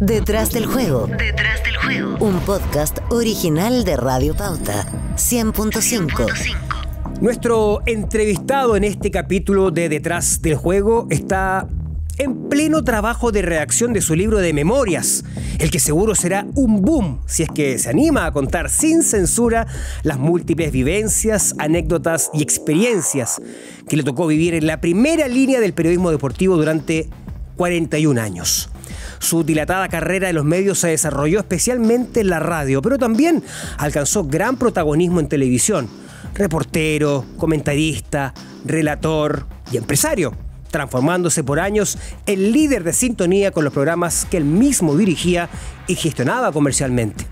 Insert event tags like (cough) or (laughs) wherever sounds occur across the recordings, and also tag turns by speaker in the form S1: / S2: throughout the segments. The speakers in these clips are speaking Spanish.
S1: Detrás del juego. Detrás del juego. Un podcast original de Radio Pauta 100.5. Nuestro entrevistado en este capítulo de Detrás del juego está en pleno trabajo de redacción de su libro de memorias, el que seguro será un boom si es que se anima a contar sin censura las múltiples vivencias, anécdotas y experiencias que le tocó vivir en la primera línea del periodismo deportivo durante 41 años. Su dilatada carrera en los medios se desarrolló especialmente en la radio, pero también alcanzó gran protagonismo en televisión. Reportero, comentarista, relator y empresario, transformándose por años en líder de sintonía con los programas que él mismo dirigía y gestionaba comercialmente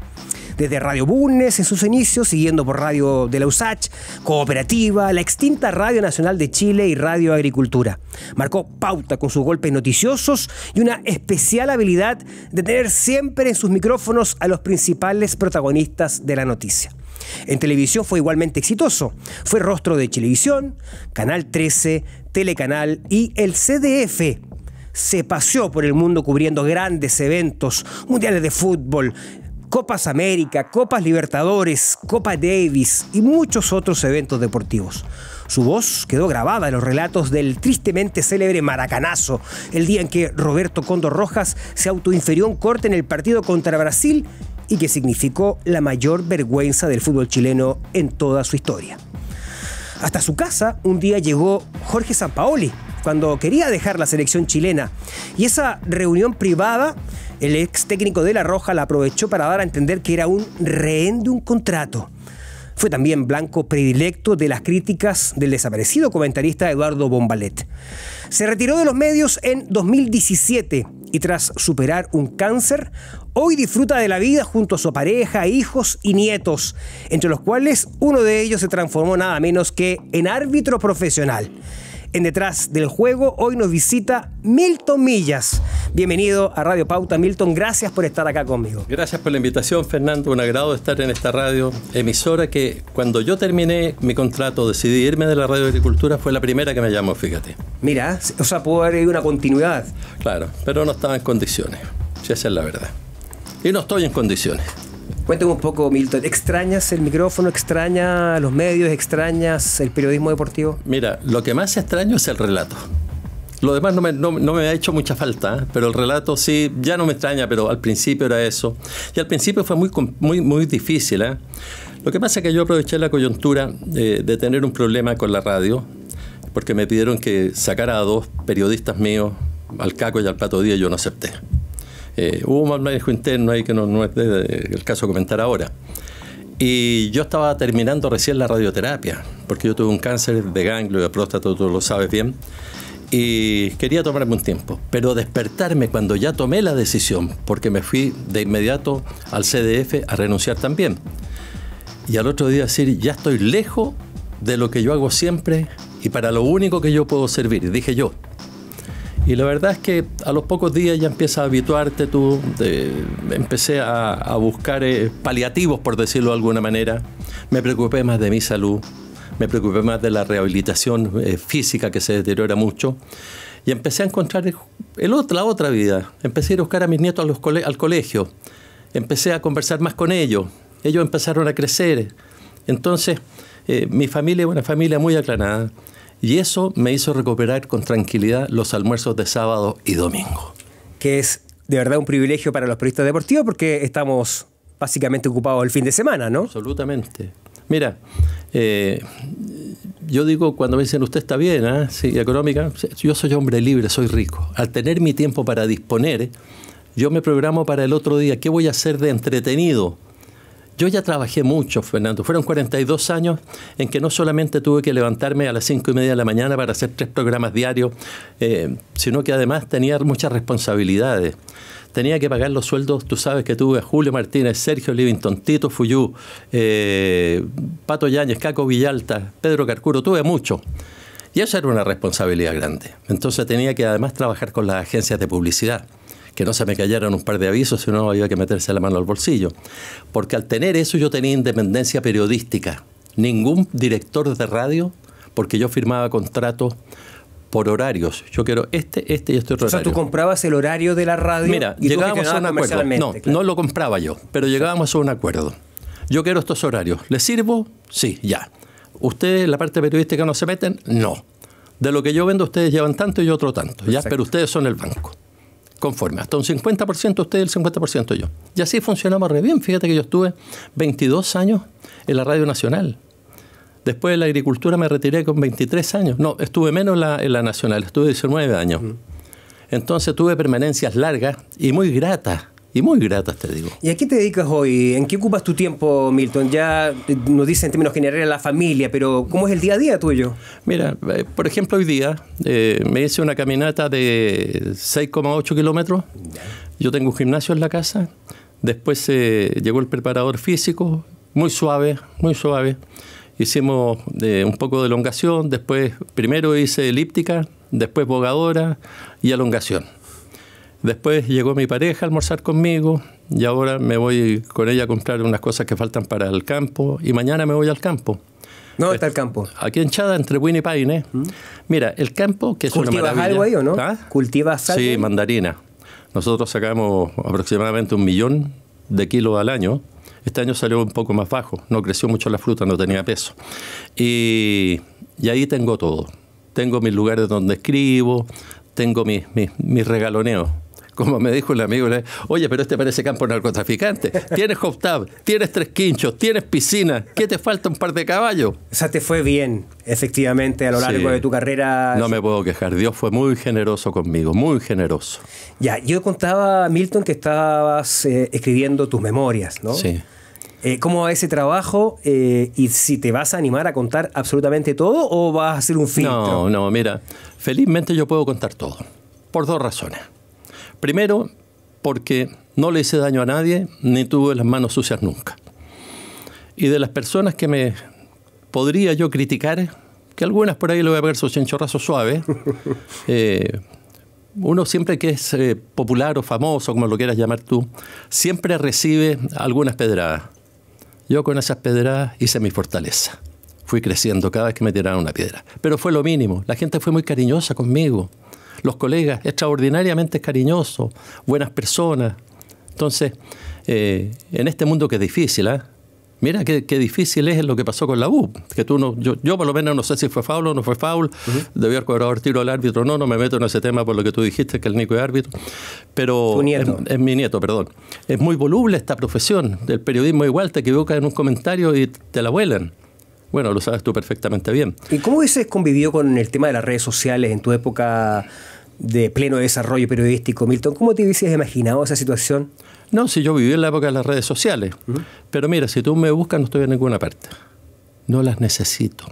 S1: desde Radio Bunes en sus inicios, siguiendo por Radio de la USACH, Cooperativa, la extinta Radio Nacional de Chile y Radio Agricultura. Marcó pauta con sus golpes noticiosos y una especial habilidad de tener siempre en sus micrófonos a los principales protagonistas de la noticia. En televisión fue igualmente exitoso. Fue rostro de Televisión, Canal 13, Telecanal y el CDF. Se paseó por el mundo cubriendo grandes eventos, mundiales de fútbol, Copas América, Copas Libertadores, Copa Davis y muchos otros eventos deportivos. Su voz quedó grabada en los relatos del tristemente célebre Maracanazo, el día en que Roberto Condor Rojas se autoinferió un corte en el partido contra Brasil y que significó la mayor vergüenza del fútbol chileno en toda su historia. Hasta su casa un día llegó Jorge Sampaoli cuando quería dejar la selección chilena y esa reunión privada el ex técnico de La Roja la aprovechó para dar a entender que era un rehén de un contrato. Fue también blanco predilecto de las críticas del desaparecido comentarista Eduardo Bombalet. Se retiró de los medios en 2017 y tras superar un cáncer, hoy disfruta de la vida junto a su pareja, hijos y nietos, entre los cuales uno de ellos se transformó nada menos que en árbitro profesional. En Detrás del Juego hoy nos visita Milton Millas. Bienvenido a Radio Pauta, Milton. Gracias por estar acá conmigo.
S2: Gracias por la invitación, Fernando. Un agrado estar en esta radio emisora que cuando yo terminé mi contrato, decidí irme de la Radio de Agricultura, fue la primera que me llamó, fíjate. Mira, o sea, pudo haber una continuidad. Claro, pero no estaba en condiciones. Si esa es la verdad. Y no estoy en condiciones. Cuéntame un poco,
S1: Milton, ¿extrañas el micrófono? ¿Extrañas los medios? ¿Extrañas el periodismo deportivo?
S2: Mira, lo que más extraño es el relato. Lo demás no me, ha hecho mucha falta, ¿eh? pero el relato sí, ya no me extraña, pero al principio era eso. Y al principio fue muy, difícil. ¿eh? Lo que pasa es que yo aproveché la coyuntura eh, de tener un problema con la radio, porque me pidieron que sacara a dos periodistas míos, al Caco y al Pato Díaz, y yo no acepté. Eh, hubo un mal manejo interno ahí que no, es el caso comentar ahora. Y yo estaba terminando recién la radioterapia, porque yo tuve un cáncer de ganglio de próstata, tú lo sabes bien, y quería tomarme un tiempo, pero despertarme cuando ya tomé la decisión, porque me fui de inmediato al CDF a renunciar también. Y al otro día decir, ya estoy lejos de lo que yo hago siempre y para lo único que yo puedo servir, dije yo. Y la verdad es que a los pocos días ya empiezas a habituarte tú. empecé a, buscar eh, paliativos, por decirlo de alguna manera. Me preocupé más de mi salud, me preocupé más de la rehabilitación eh, física que se deteriora mucho. Y empecé a encontrar el otro, la otra vida. Empecé a ir a buscar a mis nietos al colegio. Empecé a conversar más con ellos. Ellos empezaron a crecer. Entonces, eh, mi familia es una familia muy aclarada y eso me hizo recuperar con tranquilidad los almuerzos de sábado y domingo. Que
S1: es de verdad un privilegio para los periodistas deportivos porque estamos básicamente ocupados el fin de semana,
S2: ¿no? Absolutamente. Mira, eh, yo digo cuando me dicen usted está bien, ¿eh? sí, económica, yo soy hombre libre, soy rico. Al tener mi tiempo para disponer, yo me programo para el otro día, ¿qué voy a hacer de entretenido? Yo ya trabajé mucho, Fernando. Fueron 42 años en que no solamente tuve que levantarme a las 5 y media de la mañana para hacer tres programas diarios, eh, sino que además tenía muchas responsabilidades. Tenía que pagar los sueldos, tú sabes que tuve a Julio Martínez, Sergio Livington, Tito Fuyú, eh, Pato Yáñez, Caco Villalta, Pedro Carcuro, tuve mucho. Y esa era una responsabilidad grande. Entonces tenía que además trabajar con las agencias de publicidad que no se me cayeran un par de avisos, y no había que meterse la mano al bolsillo. Porque al tener eso yo tenía independencia periodística. Ningún director de radio, porque yo firmaba contratos por horarios. Yo quiero este, este y este otro O sea, tú
S1: comprabas el horario de la radio. Mira, llegábamos a un acuerdo. No, no
S2: lo compraba yo, pero llegábamos a un acuerdo. Yo quiero estos horarios. ¿Les sirvo? Sí, ya. ¿Ustedes la parte periodística no se meten? No. De lo que yo vendo, ustedes llevan tanto y yo otro tanto. Ya, pero ustedes son el banco conforme. Hasta un 50% usted y el 50% yo. Y así funcionamos re bien. Fíjate que yo estuve 22 años en la Radio Nacional. Después de la agricultura me retiré con 23 años. No, estuve menos la, en la Nacional, estuve 19 años. Entonces tuve permanencias largas y muy gratas y muy gratas, te digo.
S1: ¿Y a qué te dedicas hoy? ¿En qué ocupas tu tiempo, Milton? Ya eh, nos dicen en términos generales la familia, pero ¿cómo es el día a día tuyo? Mira,
S2: eh, por ejemplo, hoy día eh, me hice una caminata de 6,8 kilómetros. Yo tengo un gimnasio en la casa. Después llegó el preparador físico, muy suave, muy suave. Hicimos un poco de elongación, después primero hice elíptica, después bogadora y elongación. Después llegó mi pareja a almorzar conmigo y ahora me voy con ella a comprar unas cosas que faltan para el campo y mañana me voy al campo. ¿Dónde no, está el campo? Aquí en Chada, entre Winnie y Paine. Mm. Mira, el campo que es una maravilla. ¿Cultivas algo ahí o no? ¿Ah? ¿Cultivas algo? Sí, mandarina. Nosotros sacamos aproximadamente un millón de kilos al año. Este año salió un poco más bajo, no creció mucho la fruta, no tenía peso. Y, ahí tengo todo. Tengo mis lugares donde escribo, tengo mis, mis, mis regaloneos como me dijo el amigo, oye, pero este parece campo narcotraficante. Tienes hot tub, tienes tres quinchos, tienes piscina, ¿qué te falta? Un par de caballos. O sea, te fue bien, efectivamente, a lo largo de
S1: tu carrera. No me
S2: puedo quejar, Dios fue muy generoso conmigo, muy generoso. Ya, yo
S1: contaba, Milton, que estabas eh, escribiendo tus memorias, ¿no? Sí. Eh, ¿Cómo va ese trabajo? Eh, ¿Y si te vas a animar a contar absolutamente todo o vas a hacer un filtro? No,
S2: no, mira, felizmente yo puedo contar todo, por dos razones. Primero, porque no le hice daño a nadie, ni tuve las manos sucias nunca. Y de las personas que me podría yo criticar, que algunas por ahí lo voy a ver su chinchorrazo suave, (laughs) eh, uno siempre que es eh, popular o famoso, como lo quieras llamar tú, siempre recibe algunas pedradas. Yo con esas pedradas hice mi fortaleza. Fui creciendo cada vez que me tiraron una piedra. Pero fue lo mínimo. La gente fue muy cariñosa conmigo los colegas, extraordinariamente cariñosos, buenas personas. Entonces, eh, en este mundo que es difícil, ¿eh? Mira qué, difícil es lo que pasó con la U. Que tú no, yo, yo por lo menos no sé si fue faul o no fue faul, Debió haber cobrado el tiro al árbitro. o No, no me meto en ese tema por lo que tú dijiste, que el Nico es árbitro. Pero es, mi nieto, perdón. Es muy voluble esta profesión. del periodismo igual te equivocas en un comentario y te la vuelan. Bueno, lo sabes tú perfectamente bien.
S1: ¿Y cómo hubieses convivido con el tema de las redes sociales en tu época? de pleno desarrollo periodístico, Milton, ¿cómo te hubieses
S2: imaginado esa situación? No, si yo viví en la época de las redes sociales, pero mira, si tú me buscas no estoy en ninguna parte, no las necesito.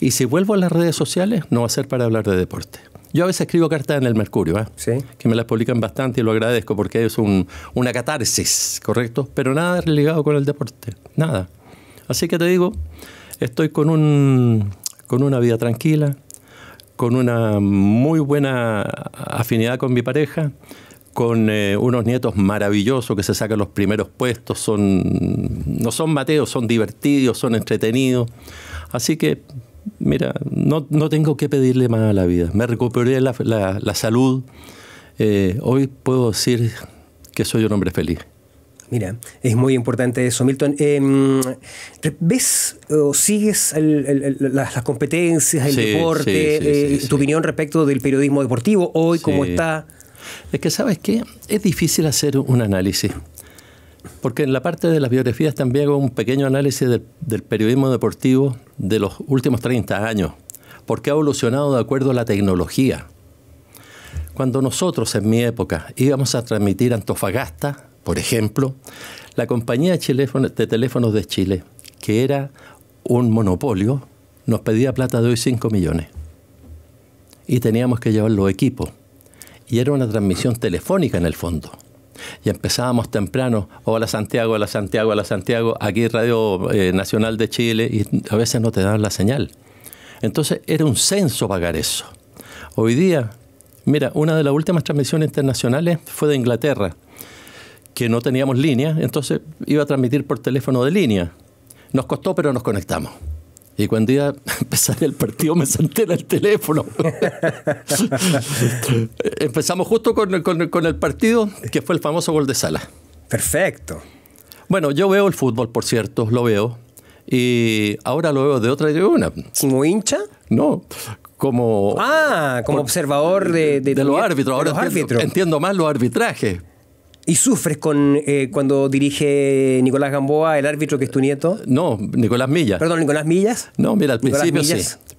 S2: Y si vuelvo a las redes sociales, no va a ser para hablar de deporte. Yo a veces escribo cartas en el Mercurio, ¿eh? ¿Sí? que me las publican bastante y lo agradezco porque es una catarsis, ¿correcto? Pero nada ligado con el deporte, nada. Así que te digo, estoy con, un, con una vida tranquila, con una muy buena afinidad con mi pareja, con eh, unos nietos maravillosos que se sacan los primeros puestos, son, no son mateos, son divertidos, son entretenidos. Así que, mira, no, tengo que pedirle más a la vida. Me recuperé la, salud. Eh, hoy puedo decir que soy un hombre feliz.
S1: Mira, es muy importante eso, Milton. Em, ¿Ves o sigues las, competencias, el deporte? Eh, ¿Tu opinión respecto del periodismo deportivo hoy, cómo está?
S2: Es que, ¿sabes qué? Es difícil hacer un análisis. Porque en la parte de las biografías también hago un pequeño análisis del, del periodismo deportivo de los últimos 30 años. Porque ha evolucionado de acuerdo a la tecnología. Cuando nosotros en mi época íbamos a transmitir Antofagasta, por ejemplo, la compañía de teléfonos de Chile, que era un monopolio, nos pedía plata de hoy 5 millones. Y teníamos que llevar los equipos. Y era una transmisión telefónica en el fondo. Y empezábamos temprano, hola Santiago, hola Santiago, hola Santiago, aquí Radio eh, Nacional de Chile, y a veces no te daban la señal. Entonces era un censo pagar eso. Hoy día, mira, una de las últimas transmisiones internacionales fue de Inglaterra, que no teníamos línea, entonces iba a transmitir por teléfono de línea. Nos costó, pero nos conectamos. Y cuando iba a (laughs) empezar el partido me senté en el teléfono. (laughs) Empezamos justo con, el partido, que fue el famoso gol de sala. Perfecto. Bueno, yo veo el fútbol, por cierto, lo veo. Y ahora lo veo de otra una. ¿Como hincha? No, como... Ah, como observador de, los árbitros. Ahora entiendo, entiendo más los arbitrajes
S1: ¿Y sufres con eh, cuando dirige Nicolás Gamboa, el árbitro que es tu
S2: nieto? No, Nicolás Millas. Perdón,
S1: Nicolás Millas. No, mira, al principio sí,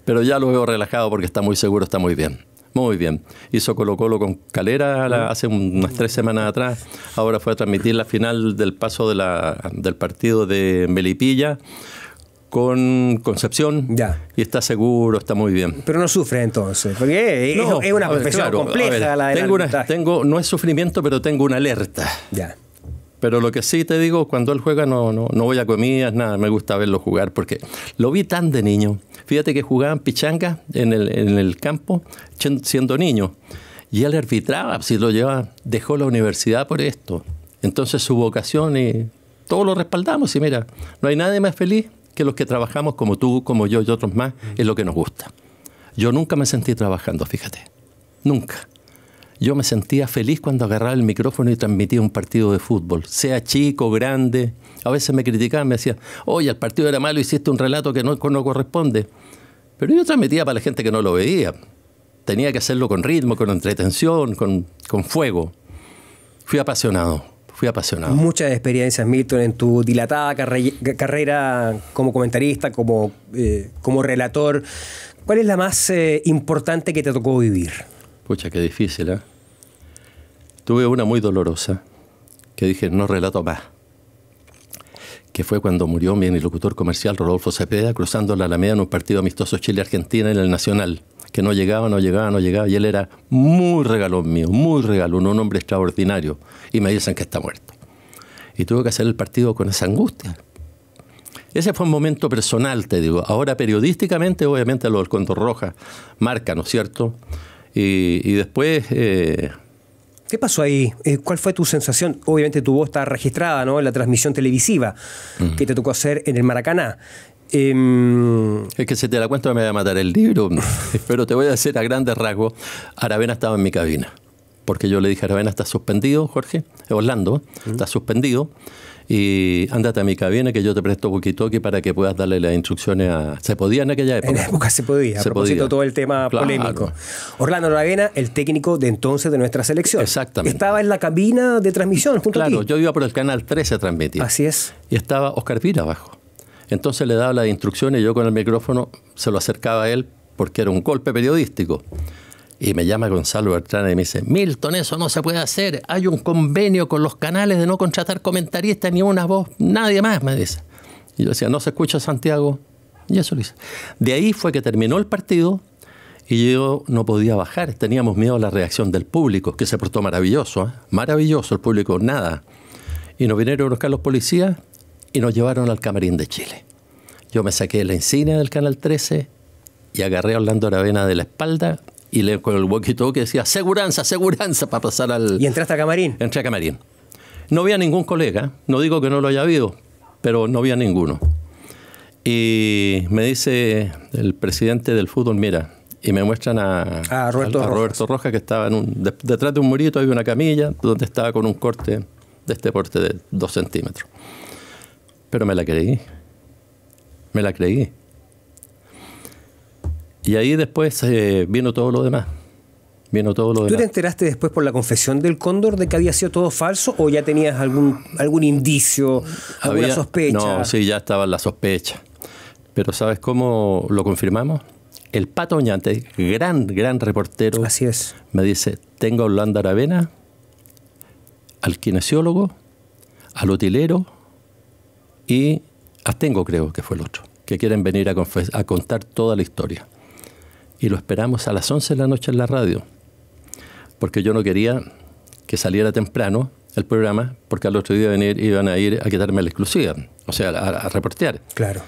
S2: pero ya lo veo relajado porque está muy seguro, está muy bien. Muy bien. Hizo Colo Colo con Calera mm. hace unas tres semanas atrás. Ahora fue a transmitir la final del paso de la, del partido de Melipilla con Concepción ya. y está seguro, está muy bien. Pero no sufre entonces, porque es, una eh, profesión compleja la de tengo, No es sufrimiento, pero tengo una alerta. Ya. Pero lo que sí te digo, cuando él juega no, no, voy a comidas, nada, me gusta verlo jugar, porque lo vi tan de niño. Fíjate que jugaban pichanga en el, campo siendo niño. Y él arbitraba, si lo llevaba, dejó la universidad por esto. Entonces su vocación y todo lo respaldamos. Y mira, no hay nadie más feliz que los que trabajamos como tú, como yo y otros más, mm. es lo que nos gusta. Yo nunca me sentí trabajando, fíjate, nunca. Yo me sentía feliz cuando agarraba el micrófono y transmitía un partido de fútbol, sea chico, grande. A veces me criticaban, me decían, oye, el partido era malo, hiciste un relato que no, corresponde. Pero yo transmitía para la gente que no lo veía. Tenía que hacerlo con ritmo, con entretención, con fuego. Fui apasionado fui apasionado.
S1: Muchas experiencias, Milton, en tu dilatada carrera como comentarista, como, eh, como relator. ¿Cuál es la más eh, importante que te tocó vivir?
S2: Pucha, qué difícil, ¿eh? Tuve una muy dolorosa, que dije, no relato más, que fue cuando murió mi locutor comercial Rodolfo Cepeda cruzando la Alameda en un partido amistoso Chile-Argentina en el Nacional que no llegaba, no llegaba, no llegaba, y él era muy regalón mío, muy regalón, un hombre extraordinario, y me dicen que está muerto. Y tuve que hacer el partido con esa angustia. Ese fue un momento personal, te digo. Ahora periodísticamente, obviamente, lo del Cuento Roja marca, ¿no es cierto? Y, después... Eh, ¿Qué pasó ahí?
S1: Eh, ¿Cuál fue tu sensación? Obviamente tu voz está registrada ¿no? en la transmisión televisiva mm. que te tocó hacer
S2: en el Maracaná. Em, es que si te la cuento me voy a matar el libro, (laughs) pero te voy a decir a grandes rasgos, Aravena estaba en mi cabina, porque yo le dije, Aravena está suspendido, Jorge, eh, Orlando, está suspendido, y ándate a mi cabina que yo te presto walkie-talkie para que puedas darle las instrucciones a... Se podía en aquella época. En época
S1: se podía, a propósito podía. todo el
S2: tema polémico.
S1: Orlando Aravena, el técnico de entonces de nuestra selección. Exactamente. Estaba en la cabina de transmisión claro, Claro,
S2: yo iba por el canal 13 a transmitir. Así es. Y estaba Oscar Pira abajo. Entonces le daba las instrucciones y yo con el micrófono se lo acercaba a él porque era un golpe periodístico. Y me llama Gonzalo Bertrán y me dice, Milton, eso no se puede hacer. Hay un convenio con los canales de no contratar comentaristas ni una voz, nadie más, me dice. Y yo decía, no se escucha Santiago. Y eso lo hice. De ahí fue que terminó el partido y yo no podía bajar. Teníamos miedo a la reacción del público, que se portó maravilloso, ¿eh? maravilloso el público, nada. Y nos vinieron a buscar los policías y nos llevaron al Camarín de Chile. Yo me saqué la insignia del Canal 13 y agarré a Orlando Aravena de la espalda y le con el walkie que decía, seguranza, aseguranza, para pasar al... ¿Y entraste a Camarín? Entré a Camarín. No había ningún colega, no digo que no lo haya habido, pero no había ninguno. Y me dice el presidente del fútbol, mira, y me muestran a, ah, Roberto, a, Roberto Rojas, que estaba en un, detrás de un murito, había una camilla donde estaba con un corte de este porte de dos centímetros. Pero me la creí. Me la creí. Y ahí después eh, vino todo lo demás. Vino todo lo ¿Tú te
S1: enteraste después por la confesión del cóndor de que había sido todo falso o ya tenías algún, algún indicio, alguna sospecha? No, sí,
S2: ya estaba la sospecha. Pero ¿sabes cómo lo confirmamos? El Pato Oñante, gran, gran reportero, Así es. me dice, tengo a Orlando Aravena, al kinesiólogo, al utilero, y Astengo creo que fue el otro, que quieren venir a, contar toda la historia. Y lo esperamos a las 11 de la noche en la radio, porque yo no quería que saliera temprano el programa, porque al otro día iban a ir a quitarme la exclusiva, o sea, a, reportear. Claro.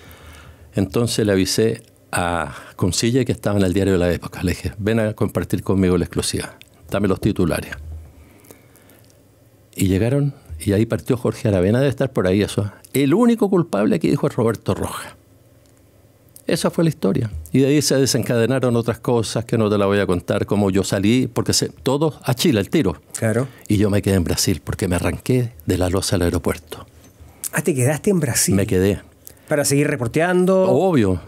S2: Entonces le avisé a Concilla que estaba en el diario de la época. Le dije, ven a compartir conmigo la exclusiva, dame los titulares. Y llegaron y ahí partió Jorge Aravena, de estar por ahí eso. El único culpable aquí dijo es Roberto Roja. Esa fue la historia. Y de ahí se desencadenaron otras cosas que no te la voy a contar, como yo salí, porque sé todos a Chile, el tiro. Claro. Y yo me quedé en Brasil, porque me arranqué de la losa al aeropuerto. Ah, te quedaste en Brasil. Me quedé. Para seguir reporteando. Obvio.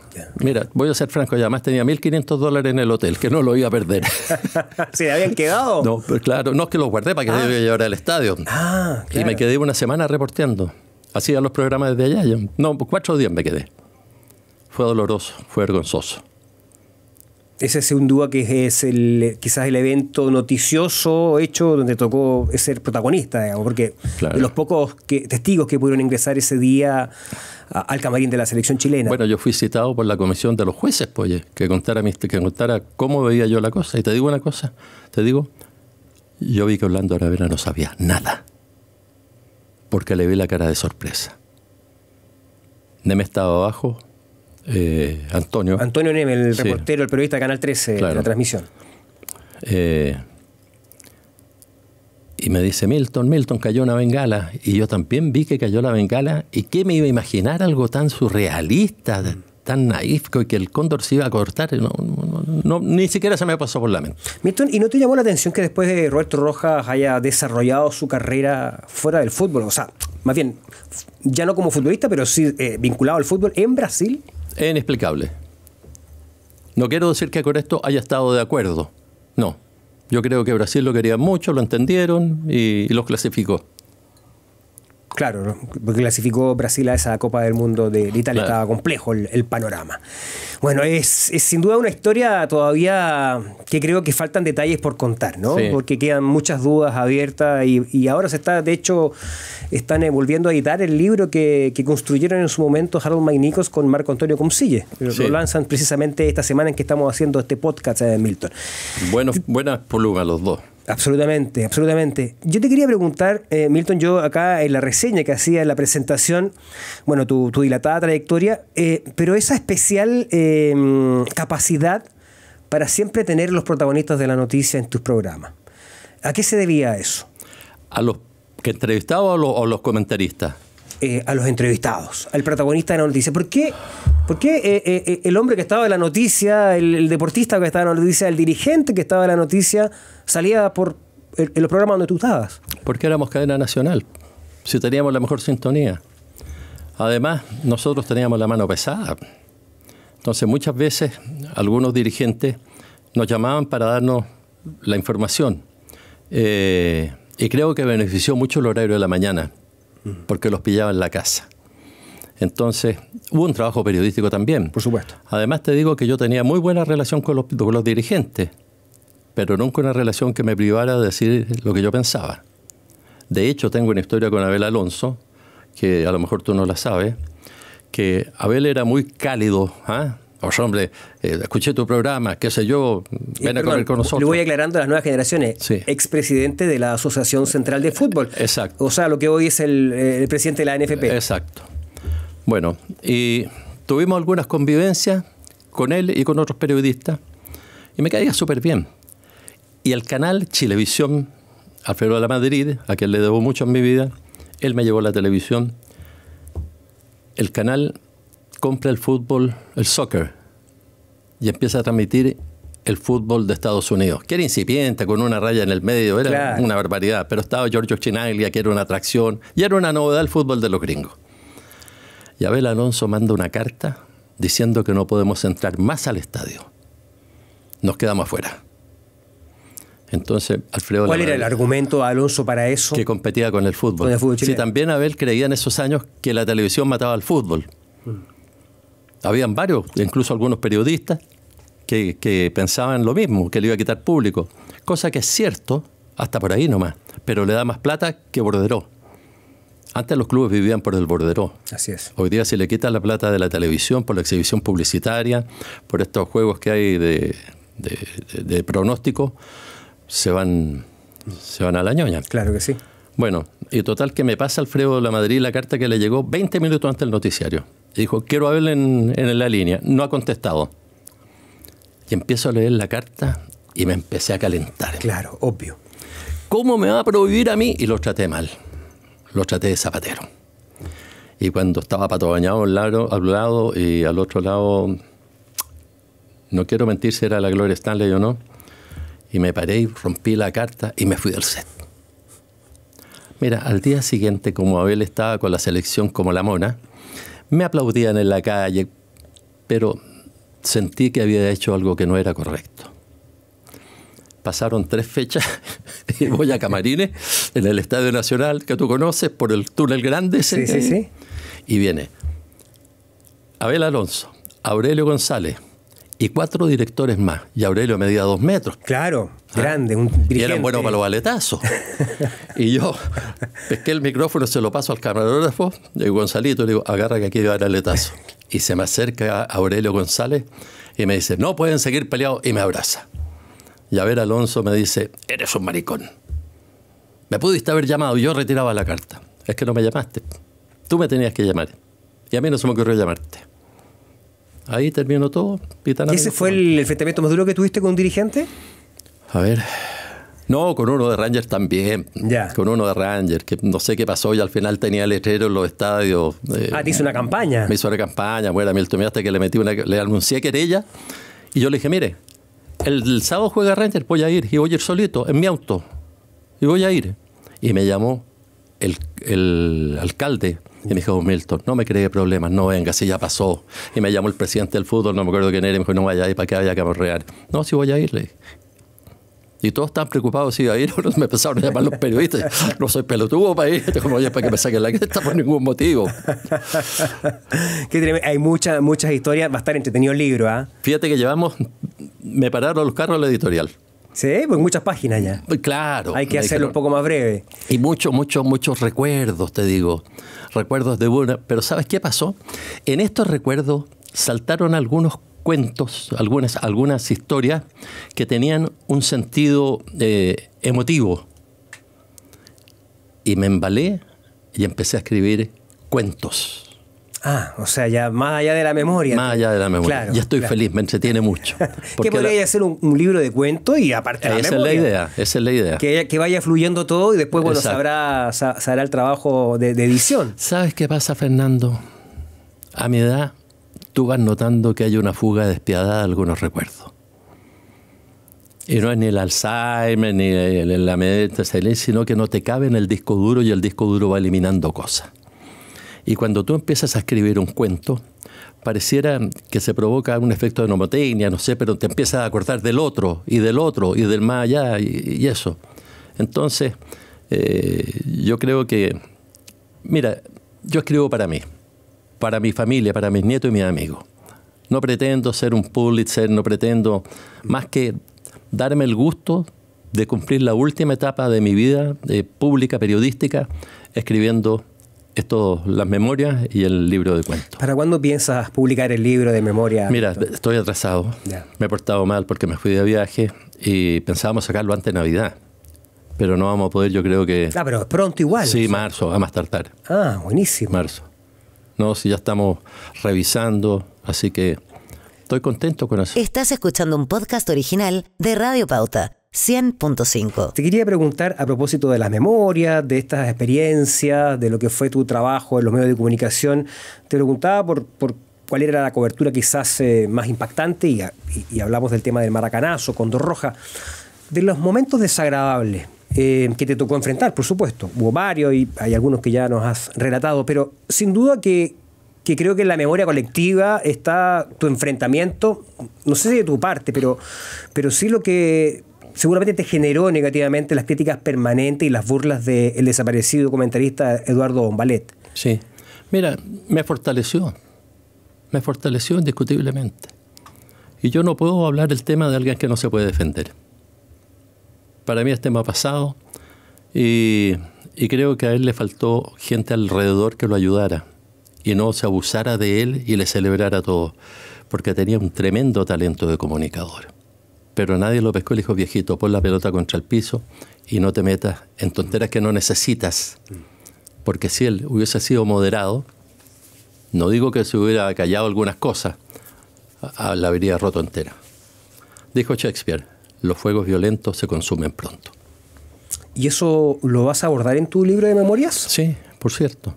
S2: Mira, voy a ser franco, ya más tenía 1.500 dólares en el hotel, que no lo iba a perder. (laughs) ¿Se habían quedado? No, claro, no es que los guardé para que ah. lo al estadio. Ah, Y me quedé una semana reporteando. Hacía los programas desde allá. No, cuatro días me quedé. Fue doloroso, fue vergonzoso ese
S1: es un dúo que es el, quizás el evento noticioso hecho donde tocó ser protagonista, digamos, porque de los pocos que, testigos que pudieron ingresar ese día al
S2: camarín de la selección chilena. Bueno, yo fui citado por la comisión de los jueces, pues, que contara, que contara cómo veía yo la cosa. Y te digo una cosa, te digo, yo vi que Orlando Aravena no sabía nada, porque le vi la cara de sorpresa. Neme estaba abajo, eh, Antonio. Antonio Neme, el reportero,
S1: el periodista de Canal 13, de la transmisión.
S2: Eh, y me dice, Milton, Milton, cayó una bengala. Y yo también vi que cayó la bengala. ¿Y qué me iba a imaginar algo tan surrealista, mm. tan y que el cóndor se iba a cortar? No, ni siquiera se me pasó por la mente.
S1: Milton, ¿y no te llamó la atención que después de Roberto Rojas haya desarrollado su carrera fuera del fútbol? O sea, más bien, ya no como futbolista, pero sí eh,
S2: vinculado al fútbol en Brasil es inexplicable. No quiero decir que con esto haya estado de acuerdo. No. Yo creo que Brasil lo quería mucho, lo entendieron y, y los clasificó.
S1: Claro, porque clasificó Brasil a esa Copa del Mundo de, Italia. Estaba complejo el, panorama. Bueno, es, sin duda una historia todavía que creo que faltan detalles por contar, ¿no? Porque quedan muchas dudas abiertas y, ahora se está, de hecho, están eh, volviendo a editar el libro que, construyeron en su momento Harold Magnicos con Marco Antonio Comsille. Lo lanzan precisamente esta semana en que estamos haciendo este podcast de eh, Milton. Bueno,
S2: buenas a los dos.
S1: Absolutamente, absolutamente. Yo te quería preguntar, eh, Milton, yo acá en la reseña que hacía en la presentación, bueno, tu, dilatada trayectoria, eh, pero esa especial eh, capacidad para siempre tener los protagonistas de la noticia en tus programas. ¿A qué se debía eso?
S2: A los que entrevistaba o a los comentaristas. Eh, a los entrevistados, al protagonista
S1: de la noticia. ¿Por qué, por qué eh, eh, el hombre que estaba en la noticia, el, deportista que estaba en la noticia, el dirigente que estaba en la noticia, salía por en los programas donde tú estabas?
S2: Porque éramos cadena nacional, si teníamos la mejor sintonía. Además, nosotros teníamos la mano pesada. Entonces, muchas veces algunos dirigentes nos llamaban para darnos la información. y creo que benefició mucho el horario de la mañana porque los pillaba en la casa. Entonces, hubo un trabajo periodístico también. Por supuesto. Además, te digo que yo tenía muy buena relación con los, dirigentes, pero nunca una relación que me privara de decir lo que yo pensaba. De hecho, tengo una historia con Abel Alonso, que a lo mejor tú no la sabes, que Abel era muy cálido, ¿ah? Pues hombre, eh, escuché tu programa, qué sé yo, ven a comer con nosotros. Le voy
S1: aclarando a las nuevas generaciones. Sí. Expresidente de la Asociación Central de
S2: Fútbol. Exacto. O sea, lo que hoy es el, eh, presidente de la NFP. Exacto. Bueno, y tuvimos algunas convivencias con él y con otros periodistas y me caía súper bien. Y el canal Chilevisión, Alfredo de la Madrid, a quien le debo mucho en mi vida, él me llevó a la televisión. El canal compra el fútbol, el soccer, y empieza a transmitir el fútbol de Estados Unidos, que era incipiente, con una raya en el medio, era una barbaridad, pero estaba Giorgio Chinaglia, que era una atracción, y era una novedad el fútbol de los gringos. Y Abel Alonso manda una carta diciendo que no podemos entrar más al estadio. Nos quedamos afuera. Entonces, Alfredo. ¿Cuál era el argumento, Alonso, para eso? Que competía con el fútbol. si sí, también Abel creía en esos años que la televisión mataba al fútbol. Mm habían varios, incluso algunos periodistas, que, pensaban lo mismo, que le iba a quitar público. Cosa que es cierto, hasta por ahí nomás, pero le da más plata que Borderó. Antes los clubes vivían por el Bordero Así es. Hoy día si le quitas la plata de la televisión, por la exhibición publicitaria, por estos juegos que hay de, pronóstico, se van, se van a la ñoña. Claro que sí. Bueno, y total que me pasa Alfredo de la Madrid la carta que le llegó 20 minutos antes del noticiario dijo, quiero a en, la línea. No ha contestado. Y empiezo a leer la carta y me empecé a calentar. Claro, obvio. ¿Cómo me va a prohibir a mí? Y lo traté mal. Lo traté de zapatero. Y cuando estaba pato bañado al lado, al lado y al otro lado, no quiero mentir si era la Gloria Stanley o no, y me paré y rompí la carta y me fui del set. Mira, al día siguiente, como Abel estaba con la selección como la mona, me aplaudían en la calle, pero sentí que había hecho algo que no era correcto. Pasaron tres fechas (laughs) y voy a Camarines, en el Estadio Nacional, que tú conoces, por el túnel grande. sí, sí, sí. Y viene Abel Alonso, Aurelio González, y cuatro directores más. Y Aurelio medía dos metros. Claro, ¿Ah? grande, un dirigente. Y eran buenos para los baletazos. (laughs) y yo pesqué el micrófono, se lo paso al camarógrafo, de Gonzalito, le digo, agarra que aquí va el aletazo. Y se me acerca Aurelio González y me dice, no pueden seguir peleados, y me abraza. Y a ver, Alonso me dice, eres un maricón. Me pudiste haber llamado, yo retiraba la carta. Es que no me llamaste. Tú me tenías que llamar. Y a mí no se me ocurrió llamarte. Ahí terminó todo. ¿Y ese
S1: fue el enfrentamiento más duro que tuviste con un dirigente?
S2: A ver. No, con uno de Rangers también. Ya. Con uno de Rangers, que no sé qué pasó y al final tenía letrero en los estadios. Eh, ah, te hizo una
S1: campaña. Me
S2: hizo una campaña, bueno, Milton, hasta que le metí una, le anuncié querella y yo le dije, mire, el, sábado juega Rangers, voy a ir y voy a ir solito, en mi auto, y voy a ir. Y me llamó el alcalde y me dijo, Milton, no me cree problemas, no venga, si ya pasó. Y me llamó el presidente del fútbol, no me acuerdo quién era, y me dijo, no vaya ahí para que haya que real No, si voy a irle. Y todos están preocupados si iba a ir Me empezaron a llamar los periodistas. No soy pelotudo para ir. como ya para que me saquen la cresta por ningún motivo. Hay muchas muchas historias. Va a estar entretenido el libro. ¿ah? Fíjate que llevamos. Me pararon los carros a la editorial. Sí, pues muchas páginas ya. Claro. Hay que hacerlo un poco más breve. Y muchos, muchos, muchos recuerdos, te digo. Recuerdos de buena. Pero ¿sabes qué pasó? En estos recuerdos saltaron algunos cuentos, algunas, algunas historias que tenían un sentido eh, emotivo. Y me embalé y empecé a escribir cuentos.
S1: Ah, o sea, ya más allá de la memoria. Más allá de la memoria. ya estoy feliz,
S2: me entretiene mucho. (laughs) que podría
S1: hacer un, libro de cuentos y aparte la memoria. es la idea, esa es la idea. Que, vaya fluyendo todo y después, bueno, sabrá, el trabajo de, edición. ¿Sabes qué pasa, Fernando?
S2: A mi edad, tú vas notando que hay una fuga despiadada de algunos recuerdos. Y no es ni el Alzheimer, ni la meditación, sino que no te cabe en el disco duro y el disco duro va eliminando cosas. Y cuando tú empiezas a escribir un cuento, pareciera que se provoca un efecto de nomotecnia, no sé, pero te empiezas a acordar del otro y del otro y del más allá y, eso. Entonces, eh, yo creo que, mira, yo escribo para mí, para mi familia, para mis nietos y mis amigos. No pretendo ser un Pulitzer, no pretendo más que darme el gusto de cumplir la última etapa de mi vida eh, pública, periodística, escribiendo todo, las memorias y el libro de cuentos. ¿Para
S1: cuándo piensas publicar el libro de memoria? Mira,
S2: estoy atrasado. Me he portado mal porque me fui de viaje y pensábamos sacarlo antes de Navidad. Pero no vamos a poder, yo creo que. Ah, pero pronto igual. Sí, marzo, a más tardar. Ah, buenísimo. Marzo. No, si ya estamos revisando, así que estoy contento con eso. Estás
S1: escuchando un podcast original de Radio Pauta. 100.5. Te quería preguntar a propósito de las memorias, de estas experiencias, de lo que fue tu trabajo en los medios de comunicación. Te preguntaba por, por cuál era la cobertura quizás eh, más impactante y, hablamos del tema del maracanazo, Condor Roja. De los momentos desagradables eh, que te tocó enfrentar, por supuesto. Hubo varios y hay algunos que ya nos has relatado, pero sin duda que, creo que en la memoria colectiva está tu enfrentamiento, no sé si de tu parte, pero, pero sí lo que seguramente te generó negativamente las críticas permanentes y las burlas del desaparecido comentarista Eduardo Bombalet. Sí.
S2: Mira, me fortaleció. Me fortaleció indiscutiblemente. Y yo no puedo hablar el tema de alguien que no se puede defender. Para mí es este tema pasado y creo que a él le faltó gente alrededor que lo ayudara y no se abusara de él y le celebrara todo, porque tenía un tremendo talento de comunicador pero nadie lo pescó el hijo dijo, viejito, pon la pelota contra el piso y no te metas en tonteras que no necesitas. Porque si él hubiese sido moderado, no digo que se hubiera callado algunas cosas, la habría roto entera. Dijo Shakespeare, los fuegos violentos se consumen pronto.
S1: ¿Y eso lo vas a abordar en tu libro de memorias? Sí, por cierto.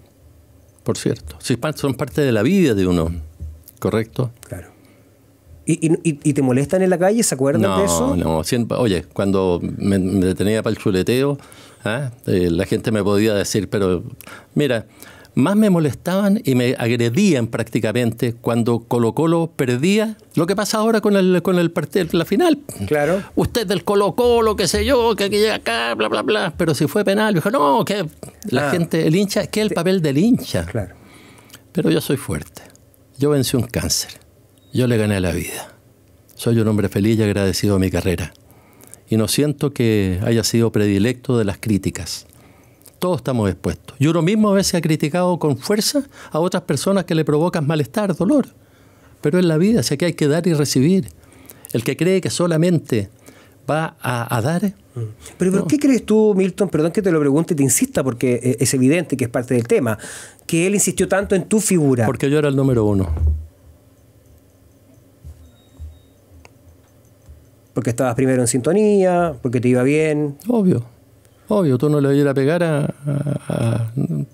S2: Por cierto. son parte de la vida de uno, ¿correcto? Claro.
S1: ¿Y, te molestan en la calle? ¿Se acuerdan de eso?
S2: No, no. oye, cuando me, detenía para el chuleteo, ¿ah? eh, la gente me podía decir, pero mira, más me molestaban y me agredían prácticamente cuando Colo Colo perdía lo que pasa ahora con el con el partido la final. Claro. Usted del Colo Colo, qué sé yo, que aquí llega acá, bla bla bla, pero si fue penal, dijo, "No, que la ah. gente el hincha, que el papel del hincha." Claro. Pero yo soy fuerte. Yo vencí un cáncer. Yo le gané la vida. Soy un hombre feliz y agradecido a mi carrera. Y no siento que haya sido predilecto de las críticas. Todos estamos expuestos. Y uno mismo a veces ha criticado con fuerza a otras personas que le provocan malestar, dolor. Pero en la vida, sé que hay que dar y recibir. El que cree que solamente va a, dar. Mm. Pero, qué crees tú, Milton? Perdón que te lo pregunte, te insista,
S1: porque eh, es evidente que es parte del tema, que él insistió tanto en tu figura. Porque yo era el número uno. porque estabas primero en sintonía, porque te iba bien. Obvio, obvio, tú no le ibas a pegar
S2: a,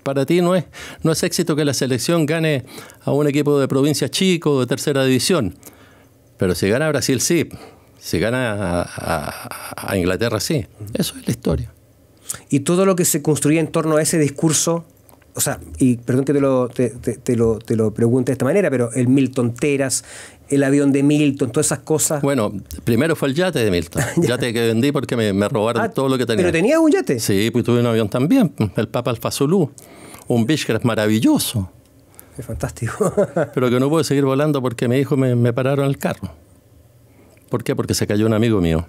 S2: Para ti no es, no es éxito que la selección gane a un equipo de provincia chico, de tercera división, pero si gana a Brasil sí, si gana a, Inglaterra sí,
S1: eso es la historia. Y todo lo que se construía en torno a ese discurso o sea, y perdón que te lo, te, lo, te lo pregunte de esta manera, pero el mil tonteras, el avión de Milton, todas esas cosas. Bueno,
S2: primero fue el yate de Milton. (laughs) yate que vendí porque me, robaron ah, todo lo que tenía. ¿Pero tenías un yate? Sí, pues tuve un avión también, el Papa Alfazulú. Un es maravilloso.
S1: Es fantástico.
S2: (laughs) pero que no pude seguir volando porque mi hijo me, pararon el carro. ¿Por qué? Porque se cayó un amigo mío.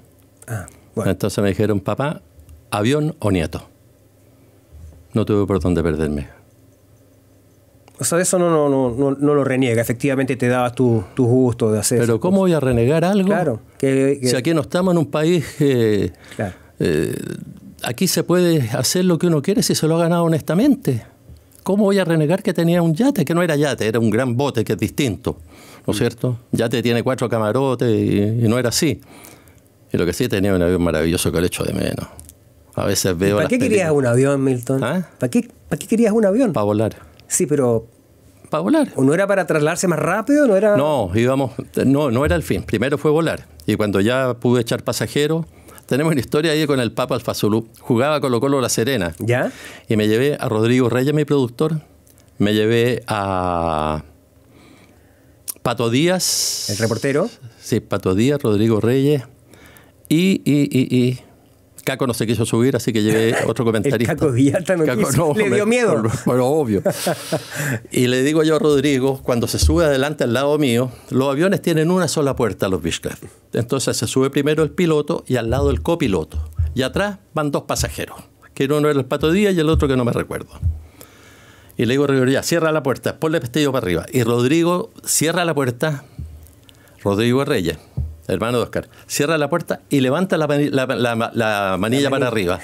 S2: Ah, Entonces me dijeron, papá, avión o nieto. No tuve por dónde perderme.
S1: O sea, eso no, no, lo reniega.
S2: Efectivamente te daba tu gusto de hacer Pero ¿cómo voy a renegar algo? Claro. Si aquí no estamos en un país... Eh, eh, aquí se puede hacer lo que uno quiere si se lo ha ganado honestamente. ¿Cómo voy a renegar que tenía un yate? Que no era yate, era un gran bote que es distinto. ¿No es mm. cierto? Yate tiene cuatro camarotes y, no era así. Y lo que sí tenía un avión maravilloso que le echo de menos. A veces veo... ¿Ah? ¿Para qué querías un avión,
S1: Milton? ¿Para, ¿Para qué querías un avión? Para volar. Sí, pero para volar. ¿O no era para trasladarse más rápido? No, era...
S2: no íbamos, no, no era el fin. Primero fue volar. Y cuando ya pude echar pasajeros, tenemos una historia ahí con el Papa Alfazulú. Jugaba Colo Colo La Serena. ¿Ya? Y me llevé a Rodrigo Reyes, mi productor. Me llevé a Pato Díaz. El reportero. Sí, Pato Díaz, Rodrigo Reyes. Y, y, y, y Caco no se quiso subir, así que llevé (laughs) otro comentarista. Caco le dio miedo. Bueno, obvio. (laughs) y le digo yo a Rodrigo, cuando se sube adelante al lado mío, los aviones tienen una sola puerta, los Vishcraft. Entonces se sube primero el piloto y al lado el copiloto. Y atrás van dos pasajeros, que uno era el Pato Díaz y el otro que no me recuerdo. Y le digo a Rodrigo, ya, cierra la puerta, ponle pestillo para arriba. Y Rodrigo cierra la puerta, Rodrigo Reyes hermano de Oscar, cierra la puerta y levanta la, manilla para arriba.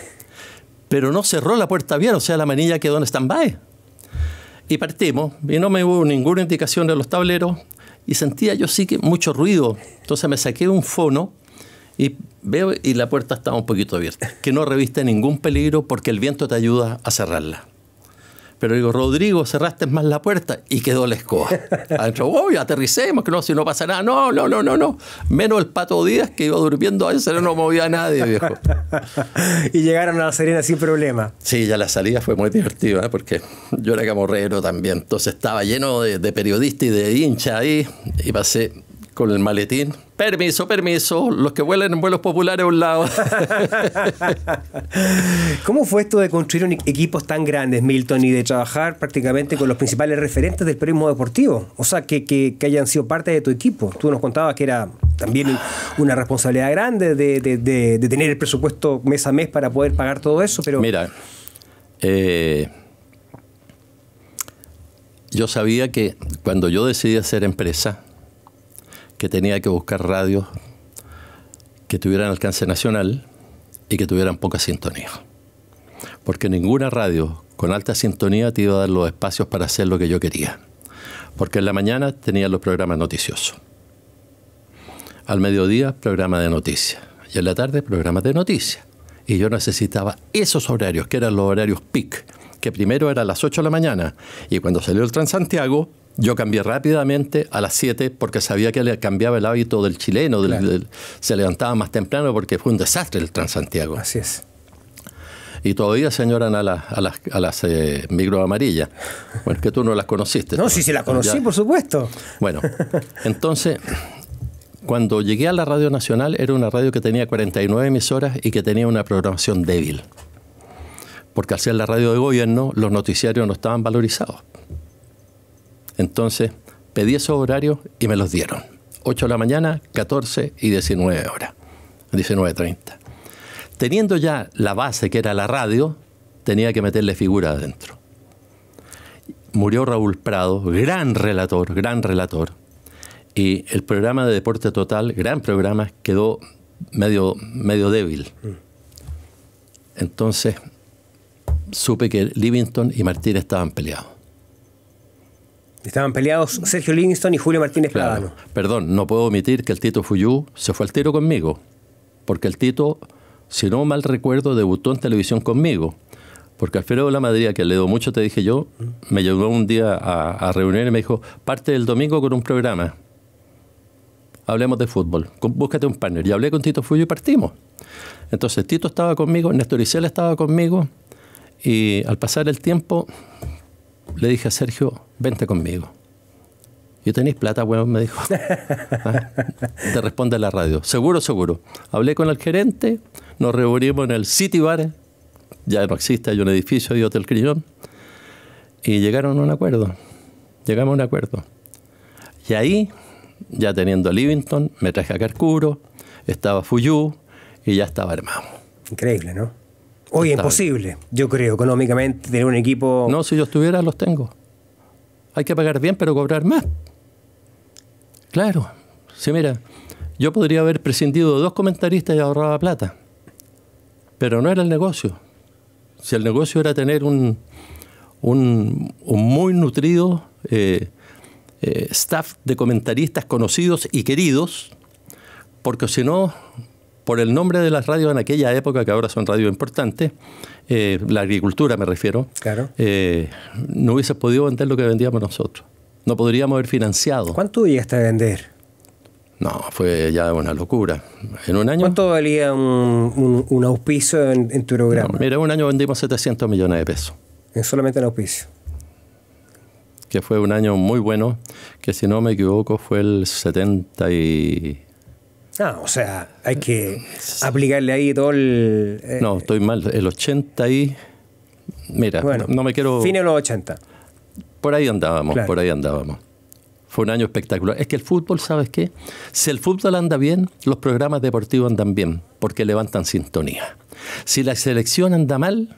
S2: Pero no cerró la puerta bien, o sea, la manilla quedó en stand-by. Y partimos, y no me hubo ninguna indicación de los tableros, y sentía yo sí que mucho ruido. Entonces me saqué un fono y veo y la puerta estaba un poquito abierta, que no reviste ningún peligro porque el viento te ayuda a cerrarla. Pero digo, Rodrigo, cerraste más la puerta y quedó la escoba. (laughs) Adentro, uy, aterricemos, que no, si no pasa nada. No, no, no, no, no. Menos el pato Díaz que iba durmiendo se le no movía a nadie,
S1: (laughs) y llegaron a La Serena sin problema.
S2: Sí, ya la salida fue muy divertida, ¿eh? porque yo era camorrero también. Entonces estaba lleno de, periodistas y de hincha ahí y pasé con el maletín Permiso, permiso, los que vuelan en vuelos populares a un lado. (laughs) ¿Cómo fue esto de construir
S1: equipos tan grandes, Milton, y de trabajar prácticamente con los principales referentes del periodismo deportivo? O sea, que, hayan sido parte de tu equipo. Tú nos contabas que era también una responsabilidad grande de, tener el presupuesto mes a mes para poder pagar todo eso, pero...
S2: Mira, eh, yo sabía que cuando yo decidí hacer empresa, que tenía que buscar radios que tuvieran alcance nacional y que tuvieran poca sintonía. Porque ninguna radio con alta sintonía te iba a dar los espacios para hacer lo que yo quería. Porque en la mañana tenía los programas noticiosos. Al mediodía, programa de noticias. Y en la tarde, programas de noticias. Y yo necesitaba esos horarios, que eran los horarios PIC, que primero eran las 8 de la mañana. Y cuando salió el Transantiago, yo cambié rápidamente a las 7 porque sabía que le cambiaba el hábito del chileno, se levantaba más temprano porque fue un desastre el Transantiago. Así es. Y todavía se a, las, a las eh, micro amarillas. Bueno, que tú no las conociste. no, sí, sí, las conocí, por supuesto. Bueno, entonces, cuando llegué a la Radio Nacional, era una radio que tenía 49 emisoras y que tenía una programación débil. Porque al ser la radio de gobierno, los noticiarios no estaban valorizados. Entonces pedí esos horarios y me los dieron. 8 de la mañana, 14 y 19 horas, 19.30. Teniendo ya la base que era la radio, tenía que meterle figura adentro. Murió Raúl Prado, gran relator, gran relator, y el programa de Deporte Total, gran programa, quedó medio, medio débil. Mm. Entonces supe que Livingston y Martínez estaban peleados. Estaban peleados Sergio Livingston y Julio Martínez Pladano. Perdón, no puedo omitir que el Tito Fuyú se fue al tiro conmigo, porque el Tito, si no mal recuerdo, debutó en televisión conmigo. Porque Alfredo de la Madrid, que le debo mucho, te dije yo, me llegó un día a, reunir y me dijo, parte el domingo con un programa. Hablemos de fútbol, búscate un partner. Y hablé con Tito Fuyo y partimos. Entonces Tito estaba conmigo, Néstor Isela estaba conmigo, y al pasar el tiempo le dije a Sergio, vente conmigo. yo tenéis plata, weón? Me dijo. (laughs) Ah, te responde la radio. Seguro, seguro. Hablé con el gerente, nos reunimos en el City Bar, ya no existe, hay un edificio y Hotel Crillón, y llegaron a un acuerdo. Llegamos a un acuerdo. Y ahí, ya teniendo a Livington, me traje a Carcuro, estaba Fuyú y ya estaba armado. Increíble, ¿no? Hoy
S1: es imposible,
S2: yo creo, económicamente, tener un equipo. No, si yo estuviera, los tengo. Hay que pagar bien, pero cobrar más. Claro. Si mira, yo podría haber prescindido de dos comentaristas y ahorraba plata. Pero no era el negocio. Si el negocio era tener un, un, muy nutrido eh, eh, staff de comentaristas conocidos y queridos, porque si no, por el nombre de las radios en aquella época, que ahora son radios importantes, eh, la agricultura me refiero, eh, no hubieses podido vender lo que vendíamos nosotros. No podríamos haber financiado. ¿Cuánto llegaste a vender? No, fue ya una locura. En un año. ¿Cuánto valía un, auspicio en, tu programa? mira, un año vendimos 700 millones de pesos.
S1: En solamente el auspicio.
S2: Que fue un año muy bueno, que si no me equivoco fue el 70 y
S1: Ah, o sea,
S2: hay que
S1: aplicarle ahí todo el... Eh, no,
S2: estoy mal. El 80 y... Mira, bueno, no me quiero... los 80. Por ahí andábamos, por ahí andábamos. Fue un año espectacular. Es que el fútbol, ¿sabes qué? Si el fútbol anda bien, los programas deportivos andan bien, porque levantan sintonía. Si la selección anda mal,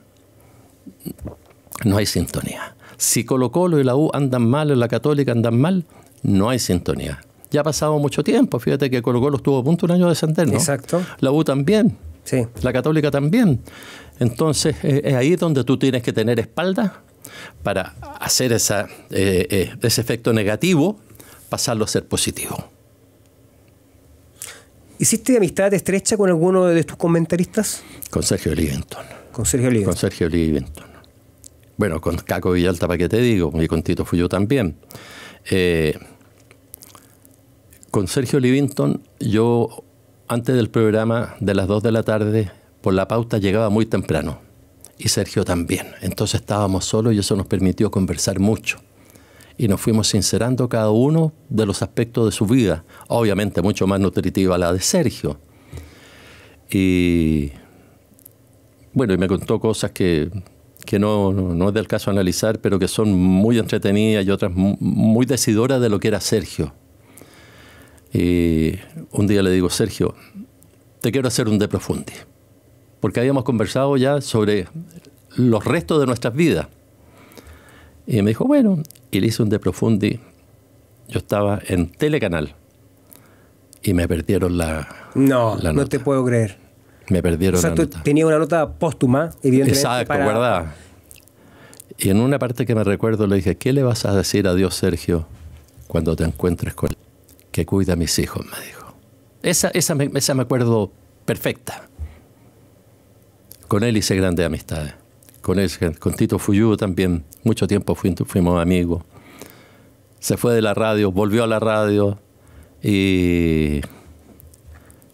S2: no hay sintonía. Si Colo Colo y la U andan mal, o la Católica andan mal, no hay sintonía ya ha pasado mucho tiempo. Fíjate que Colo Colo estuvo a punto un año de descender, ¿no? Exacto. La U también. Sí. La Católica también. Entonces, eh, es ahí donde tú tienes que tener espalda para hacer esa, eh, eh, ese efecto negativo, pasarlo a ser positivo.
S1: ¿Hiciste amistad estrecha con alguno de tus comentaristas? Con Sergio Livington. Con Sergio Livington. Con Sergio
S2: Bueno, con Caco Villalta, ¿para qué te digo? Y con Tito Fuyo también. Eh, con Sergio Livington, yo antes del programa de las 2 de la tarde, por la pauta llegaba muy temprano. Y Sergio también. Entonces estábamos solos y eso nos permitió conversar mucho. Y nos fuimos sincerando cada uno de los aspectos de su vida. Obviamente mucho más nutritiva la de Sergio. Y bueno, me contó cosas que, no, no, es del caso analizar, pero que son muy entretenidas y otras muy decidoras de lo que era Sergio. Y un día le digo, Sergio, te quiero hacer un de profundi, porque habíamos conversado ya sobre los restos de nuestras vidas. Y me dijo, bueno, y le hice un de profundi. Yo estaba en Telecanal y me perdieron la. No, nota. no
S1: te puedo creer.
S2: Me perdieron o sea, la
S1: nota. Tenía una nota póstuma, evidentemente. Exacto,
S2: ¿verdad? Y en una parte que me recuerdo le dije, ¿qué le vas a decir a Dios, Sergio, cuando te encuentres con él? que cuida a mis hijos, me dijo. Esa, esa, me, me acuerdo perfecta. Con él hice grandes amistades. Con él, con Tito Fuyú también, mucho tiempo fuimos amigos. Se fue de la radio, volvió a la radio y